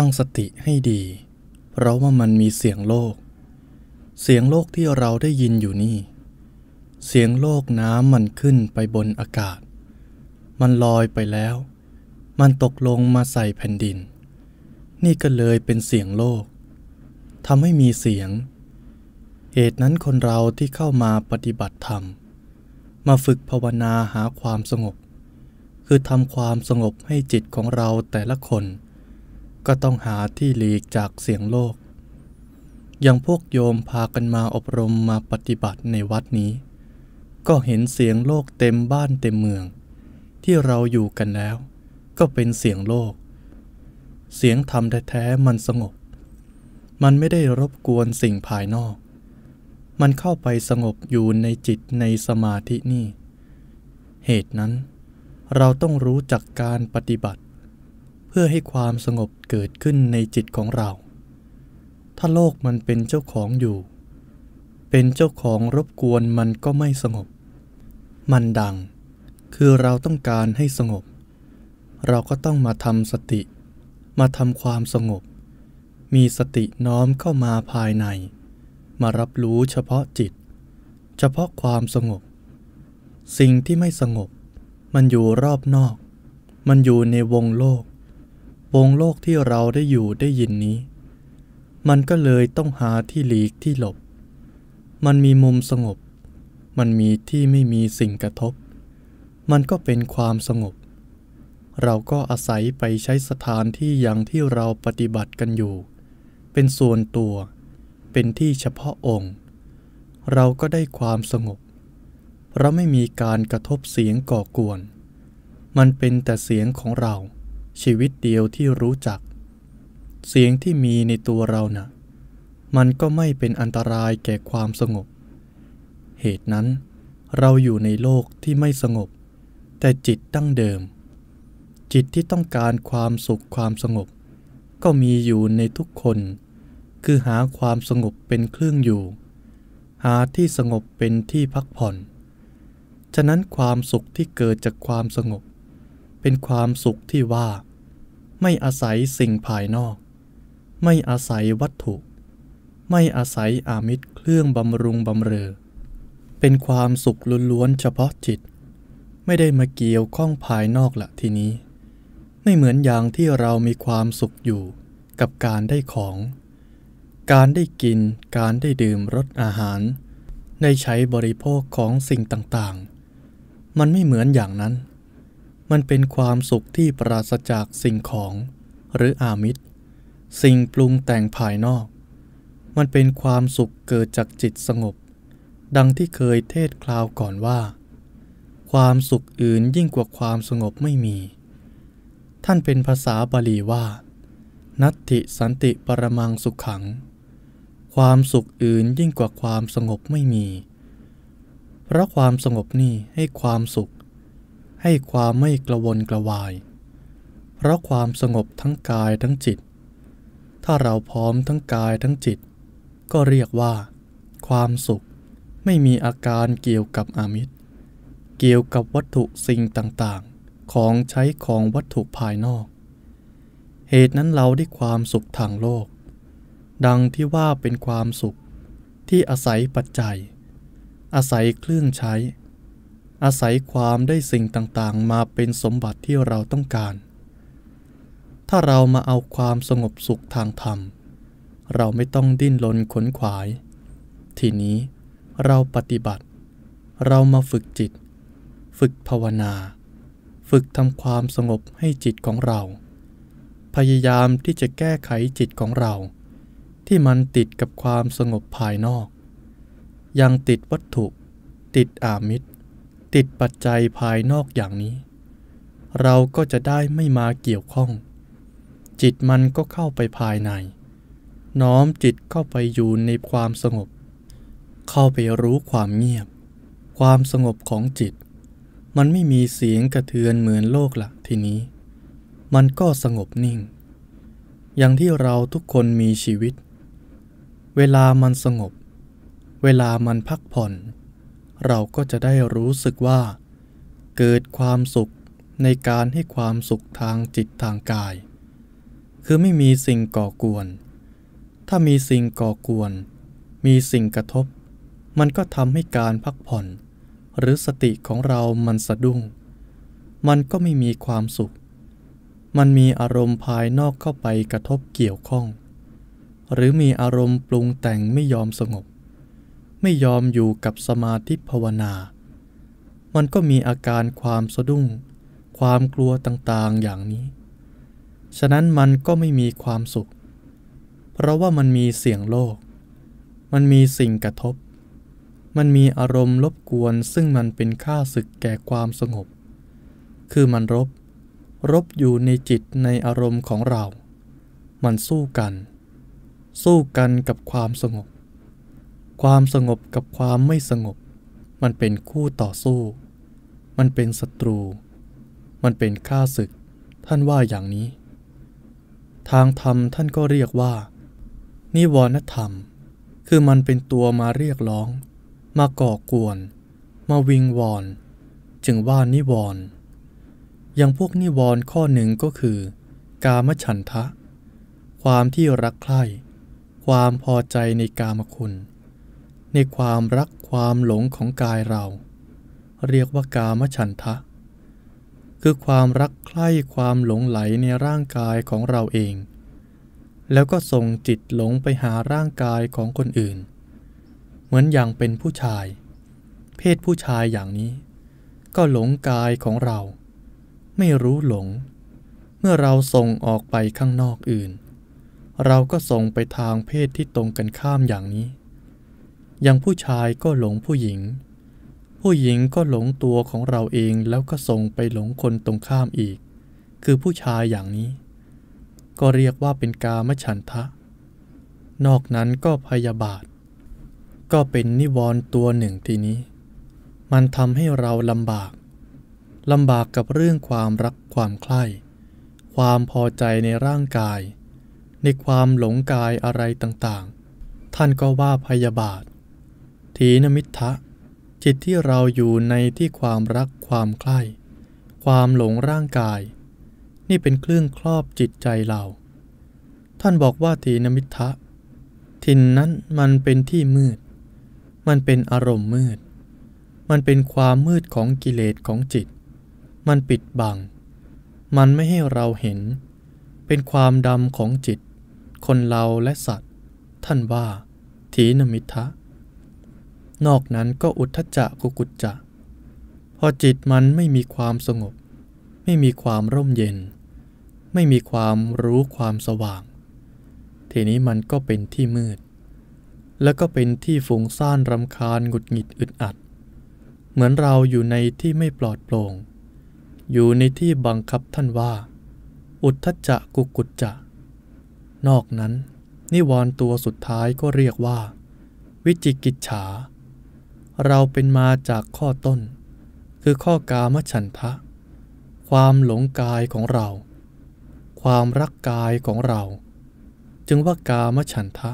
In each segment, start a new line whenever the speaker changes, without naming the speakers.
ตั้งสติให้ดี เพราะว่ามันมีเสียงโลก เสียงโลกที่เราได้ยินอยู่นี่ เสียงโลกน้ำมันขึ้นไปบนอากาศ มันลอยไปแล้ว มันตกลงมาใส่แผ่นดิน นี่ก็เลยเป็นเสียงโลกทำให้มีเสียง เหตุนั้นคนเราที่เข้ามาปฏิบัติธรรม มาฝึกภาวนาหาความสงบ คือทำความสงบให้จิตของเราแต่ละคนก็ต้องหาที่หลีกจากเสียงโลกอย่างพวกโยมพากันมาอบรมมาปฏิบัติในวัดนี้ ก็เห็นเสียงโลกเต็มบ้านเต็มเมือง ที่เราอยู่กันแล้ว ก็เป็นเสียงโลก เสียงธรรมแท้ๆมันสงบ มันไม่ได้รบกวนสิ่งภายนอก มันเข้าไปสงบอยู่ในจิตในสมาธินี่ เหตุนั้น เราต้องรู้จักการปฏิบัติพื่อให้ความสงบเกิดขึ้นในจิตของเรา ถ้าโลกมันเป็นเจ้าของอยู่ เป็นเจ้าของรบกวนมันก็ไม่สงบ มันดัง คือเราต้องการให้สงบ เราก็ต้องมาทำสติ มาทำความสงบ มีสติน้อมเข้ามาภายใน มารับรู้เฉพาะจิต เฉพาะความสงบ สิ่งที่ไม่สงบ มันอยู่รอบนอก มันอยู่ในวงโลกวงโลกที่เราได้อยู่ได้ยินนี้ มันก็เลยต้องหาที่หลีกที่หลบ มันมีมุมสงบ มันมีที่ไม่มีสิ่งกระทบ มันก็เป็นความสงบ เราก็อาศัยไปใช้สถานที่อย่างที่เราปฏิบัติกันอยู่ เป็นส่วนตัวเป็นที่เฉพาะองค์ เราก็ได้ความสงบ เราไม่มีการกระทบเสียงก่อกวน มันเป็นแต่เสียงของเราชีวิตเดียวที่รู้จัก เสียงที่มีในตัวเรานะ่ะ มันก็ไม่เป็นอันตรายแก่ความสงบ เหตุนั้นเราอยู่ในโลกที่ไม่สงบ แต่จิตตั้งเดิม จิตที่ต้องการความสุขความสงบ ก็มีอยู่ในทุกคน คือหาความสงบเป็นเครื่องอยู่ หาที่สงบเป็นที่พักผ่อน ฉะนั้นความสุขที่เกิดจากความสงบ เป็นความสุขที่ว่าไม่อาศัยสิ่งภายนอก ไม่อาศัยวัตถุ ไม่อาศัยอามิตรเครื่องบำรุงบำเรอ เป็นความสุขล้วนๆเฉพาะจิต ไม่ได้มาเกี่ยวข้องภายนอกละทีนี้ ไม่เหมือนอย่างที่เรามีความสุขอยู่กับการได้ของ การได้กิน การได้ดื่มรสอาหารได้ใช้บริโภคของสิ่งต่างๆ มันไม่เหมือนอย่างนั้นมันเป็นความสุขที่ปราศจากสิ่งของหรืออามิตรสิ่งปรุงแต่งภายนอก มันเป็นความสุขเกิดจากจิตสงบ ดังที่เคยเทศคราวก่อนว่า ความสุขอื่นยิ่งกว่าความสงบไม่มี ท่านเป็นภาษาบาลีว่า นัตติสันติปรมังสุขขัง ความสุขอื่นยิ่งกว่าความสงบไม่มี เพราะความสงบนี่ให้ความสุขให้ความไม่กระวนกระวาย เพราะความสงบทั้งกายทั้งจิต ถ้าเราพร้อมทั้งกายทั้งจิต ก็เรียกว่า ความสุข ไม่มีอาการเกี่ยวกับอามิตร เกี่ยวกับวัตถุสิ่งต่าง ๆ ของใช้ของวัตถุภายนอก เหตุนั้นเราได้ความสุขทางโลก ดังที่ว่าเป็นความสุขที่อาศัยปัจจัย อาศัยเครื่องใช้อาศัยความได้สิ่งต่างๆ มาเป็นสมบัติที่เราต้องการ ถ้าเรามาเอาความสงบสุขทางธรรม เราไม่ต้องดิ้นรนขนขวาย ทีนี้เราปฏิบัติ เรามาฝึกจิต ฝึกภาวนา ฝึกทำความสงบให้จิตของเรา พยายามที่จะแก้ไขจิตของเรา ที่มันติดกับความสงบภายนอก ยังติดวัตถุ ติดอามิตรติดปัจจัยภายนอกอย่างนี้ เราก็จะได้ไม่มาเกี่ยวข้อง จิตมันก็เข้าไปภายใน น้อมจิตเข้าไปอยู่ในความสงบ เข้าไปรู้ความเงียบ ความสงบของจิต มันไม่มีเสียงกระเทือนเหมือนโลกละทีนี้ มันก็สงบนิ่ง อย่างที่เราทุกคนมีชีวิต เวลามันสงบ เวลามันพักผ่อนเราก็จะได้รู้สึกว่า เกิดความสุขในการให้ความสุขทางจิตทางกาย คือไม่มีสิ่งก่อกวน ถ้ามีสิ่งก่อกวน มีสิ่งกระทบ มันก็ทำให้การพักผ่อน หรือสติของเรามันสะดุ้ง มันก็ไม่มีความสุข มันมีอารมณ์ภายนอกเข้าไปกระทบเกี่ยวข้อง หรือมีอารมณ์ปรุงแต่งไม่ยอมสงบไม่ยอมอยู่กับสมาธิภาวนา มันก็มีอาการความสะดุ้ง ความกลัวต่างๆอย่างนี้ ฉะนั้นมันก็ไม่มีความสุข เพราะว่ามันมีเสียงโลก มันมีสิ่งกระทบ มันมีอารมณ์รบกวนซึ่งมันเป็นค่าศึกแก่ความสงบ คือมันรบ รบอยู่ในจิตในอารมณ์ของเรา มันสู้กัน สู้กันกับความสงบความสงบกับความไม่สงบ มันเป็นคู่ต่อสู้ มันเป็นศัตรู มันเป็นข้าศึก ท่านว่าอย่างนี้ ทางธรรมท่านก็เรียกว่า นิวรณธรรม คือมันเป็นตัวมาเรียกร้อง มาก่อกวน มาวิงวอน จึงว่านิวรณ์อย่างพวกนิวรณ์ข้อหนึ่งก็คือ กามฉันทะ ความที่รักใคร่ ความพอใจในกามคุณในความรักความหลงของกายเรา เรียกว่ากามฉันทะ คือความรักใคร่ความหลงไหลในร่างกายของเราเอง แล้วก็ส่งจิตหลงไปหาร่างกายของคนอื่น เหมือนอย่างเป็นผู้ชาย เพศผู้ชายอย่างนี้ ก็หลงกายของเรา ไม่รู้หลง เมื่อเราส่งออกไปข้างนอกอื่น เราก็ส่งไปทางเพศที่ตรงกันข้ามอย่างนี้อย่างผู้ชายก็หลงผู้หญิง ผู้หญิงก็หลงตัวของเราเองแล้วก็ส่งไปหลงคนตรงข้ามอีก คือผู้ชายอย่างนี้ ก็เรียกว่าเป็นกามฉันทะ นอกนั้นก็พยาบาท ก็เป็นนิวรณ์ตัวหนึ่งทีนี้ มันทำให้เราลำบากลำบากกับเรื่องความรักความใคร่ความพอใจในร่างกาย ในความหลงกายอะไรต่างๆ ท่านก็ว่าพยาบาทถีนมิทะจิตที่เราอยู่ในที่ความรักความใคร่ความหลงร่างกาย นี่เป็นเครื่องครอบจิตใจเรา ท่านบอกว่าถีนมิทะทินนั้นมันเป็นที่มืด มันเป็นอารมณ์มืด มันเป็นความมืดของกิเลสของจิต มันปิดบัง มันไม่ให้เราเห็น เป็นความดำของจิต คนเราและสัตว์ ท่านว่าถีนมิทะนอกนั้นก็อุทธจะกุกุจจะพอจิตมันไม่มีความสงบ ไม่มีความร่มเย็น ไม่มีความรู้ความสว่าง ทีนี้มันก็เป็นที่มืด แล้วก็เป็นที่ฝุ่งซ่านรำคาญหงุดหงิดอึดอัด เหมือนเราอยู่ในที่ไม่ปลอดโปร่ง อยู่ในที่บังคับท่านว่า อุทธจะกุกุจจะนอกนั้น นิวรณ์ตัวสุดท้ายก็เรียกว่า วิจิกิจฉาเราเป็นมาจากข้อต้น คือข้อกามฉันทะ ความหลงกายของเรา ความรักกายของเรา จึงว่ากามฉันทะ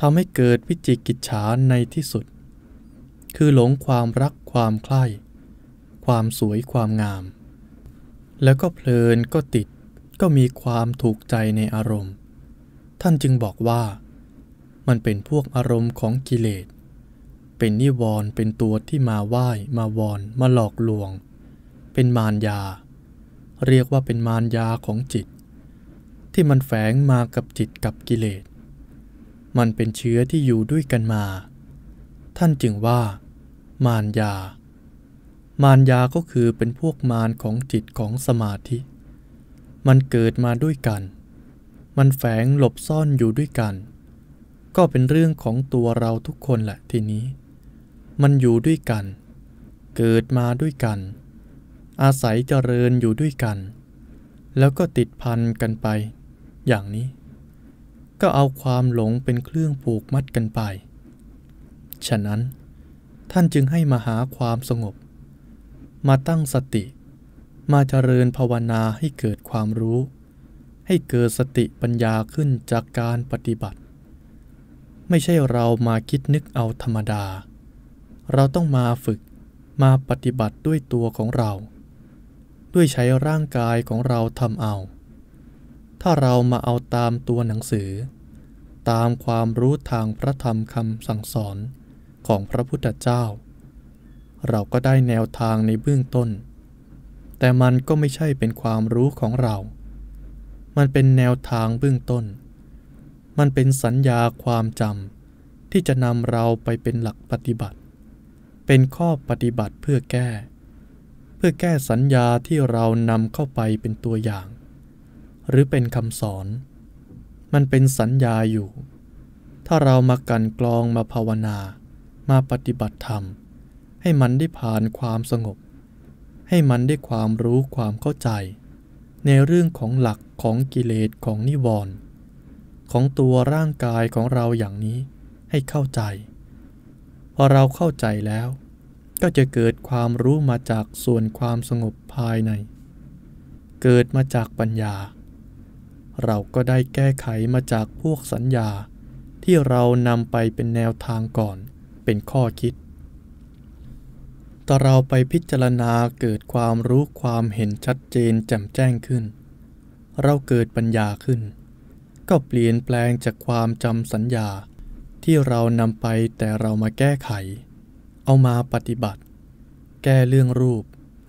ทำให้เกิดวิจิกิจฉาในที่สุด คือหลงความรักความใคร่ความสวยความงาม แล้วก็เพลินก็ติดก็มีความถูกใจในอารมณ์ ท่านจึงบอกว่ามันเป็นพวกอารมณ์ของกิเลสเป็นนิวรณ์เป็นตัวที่มาไหว้มาวอน มาหลอกลวง เป็นมารยา เรียกว่าเป็นมารยาของจิต ที่มันแฝงมากับจิตกับกิเลส มันเป็นเชื้อที่อยู่ด้วยกันมา ท่านจึงว่า มารยา มารยาก็คือเป็นพวกมารของจิตของสมาธิ มันเกิดมาด้วยกัน มันแฝงหลบซ่อนอยู่ด้วยกัน ก็เป็นเรื่องของตัวเราทุกคนแหละทีนี้มันอยู่ด้วยกัน เกิดมาด้วยกัน อาศัยเจริญอยู่ด้วยกัน แล้วก็ติดพันกันไป อย่างนี้ ก็เอาความหลงเป็นเครื่องผูกมัดกันไป ฉะนั้น ท่านจึงให้มาหาความสงบ มาตั้งสติ มาเจริญภาวนาให้เกิดความรู้ ให้เกิดสติปัญญาขึ้นจากการปฏิบัติ ไม่ใช่เรามาคิดนึกเอาธรรมดาเราต้องมาฝึกมาปฏิบัติด้วยตัวของเรา ด้วยใช้ร่างกายของเราทำเอา ถ้าเรามาเอาตามตัวหนังสือ ตามความรู้ทางพระธรรมคำสั่งสอนของพระพุทธเจ้า เราก็ได้แนวทางในเบื้องต้น แต่มันก็ไม่ใช่เป็นความรู้ของเรา มันเป็นแนวทางเบื้องต้น มันเป็นสัญญาความจำที่จะนำเราไปเป็นหลักปฏิบัติเป็นข้อปฏิบัติเพื่อแก้ เพื่อแก้สัญญาที่เรานำเข้าไปเป็นตัวอย่าง หรือเป็นคำสอน มันเป็นสัญญาอยู่ ถ้าเรามากันกรองมาภาวนา มาปฏิบัติธรรม ให้มันได้ผ่านความสงบ ให้มันได้ความรู้ความเข้าใจ ในเรื่องของหลักของกิเลสของนิวรณ์ของตัวร่างกายของเราอย่างนี้ให้เข้าใจพอเราเข้าใจแล้ว ก็จะเกิดความรู้มาจากส่วนความสงบภายใน เกิดมาจากปัญญา เราก็ได้แก้ไขมาจากพวกสัญญาที่เรานำไปเป็นแนวทางก่อน เป็นข้อคิดต่อเราไปพิจารณาเกิดความรู้ความเห็นชัดเจนแจ่มแจ้งขึ้น เราเกิดปัญญาขึ้น ก็เปลี่ยนแปลงจากความจำสัญญาที่เรานำไปแต่เรามาแก้ไข เอามาปฏิบัติ แก้เรื่องรูป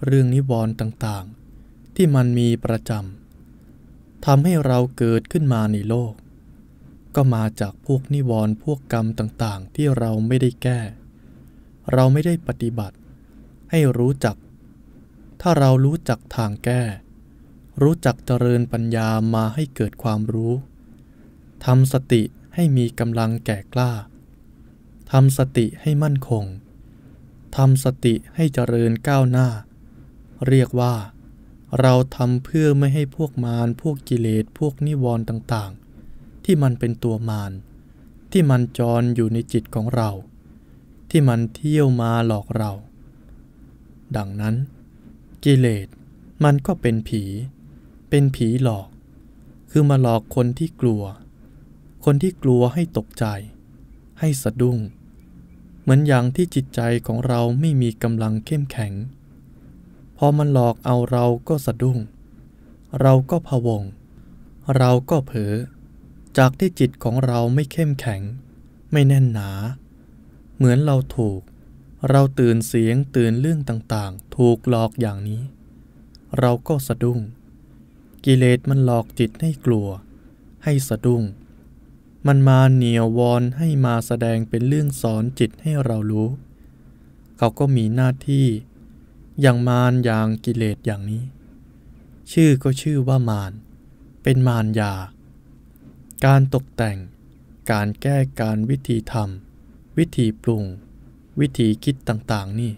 เรื่องนิวรณ์ต่างๆ ที่มันมีประจำทำให้เราเกิดขึ้นมาในโลก ก็มาจากพวกนิวรณ์พวกกรรมต่างๆ ที่เราไม่ได้แก้ เราไม่ได้ปฏิบัติ ให้รู้จัก ถ้าเรารู้จักทางแก้ รู้จักเจริญปัญญามาให้เกิดความรู้ทำสติให้มีกำลังแก่กล้า ทำสติให้มั่นคง ทำสติให้เจริญก้าวหน้า เรียกว่า เราทำเพื่อไม่ให้พวกมาร พวกกิเลส พวกนิวรณ์ต่าง ๆ ที่มันเป็นตัวมาร ที่มันจรอยู่ในจิตของเรา ที่มันเที่ยวมาหลอกเรา ดังนั้น กิเลส มันก็เป็นผี เป็นผีหลอก คือมาหลอกคนที่กลัวคนที่กลัวให้ตกใจ ให้สะดุ้ง เหมือนอย่างที่จิตใจของเราไม่มีกำลังเข้มแข็ง พอมันหลอกเอาเราก็สะดุ้ง เราก็พะวง เราก็เผลอจากที่จิตของเราไม่เข้มแข็ง ไม่แน่นหนา เหมือนเราถูก เราตื่นเสียงตื่นเรื่องต่างๆ ถูกหลอกอย่างนี้ เราก็สะดุ้ง กิเลสมันหลอกจิตให้กลัว ให้สะดุ้งมันมาเหนียววอนให้มาแสดงเป็นเรื่องสอนจิตให้เรารู้ เขาก็มีหน้าที่ อย่างมารอย่างกิเลสอย่างนี้ ชื่อก็ชื่อว่ามารเป็นมารยา การตกแต่ง การแก้การวิธีทำวิธีปรุงวิธีคิดต่างๆ นี่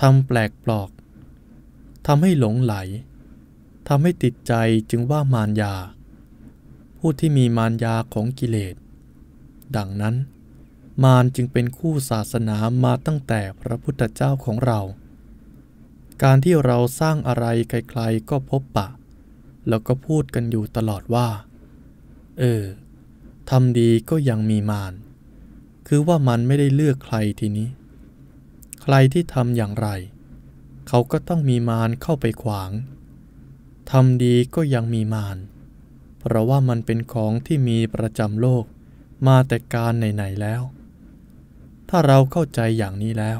ทำแปลกปลอกทำให้หลงไหล ทำให้ติดใจจึงว่ามารยาผู้ที่มีมารยาของกิเลส ดังนั้น มารจึงเป็นคู่ศาสนามาตั้งแต่พระพุทธเจ้าของเรา การที่เราสร้างอะไร ใคร ๆ ก็พบปะแล้วก็พูดกันอยู่ตลอดว่า เออทำดีก็ยังมีมารคือว่ามันไม่ได้เลือกใครทีนี้ ใครที่ทำอย่างไร เขาก็ต้องมีมารเข้าไปขวางทำดีก็ยังมีมารเพราะว่ามันเป็นของที่มีประจำโลกมาแต่การไหนๆแล้ว ถ้าเราเข้าใจอย่างนี้แล้ว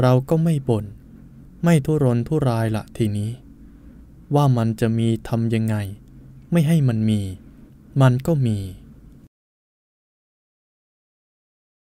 เราก็ไม่บน่นไม่ทุรนทุรายละทีนี้ ว่ามันจะมีทำยังไง ไม่ให้มันมี มันก็มี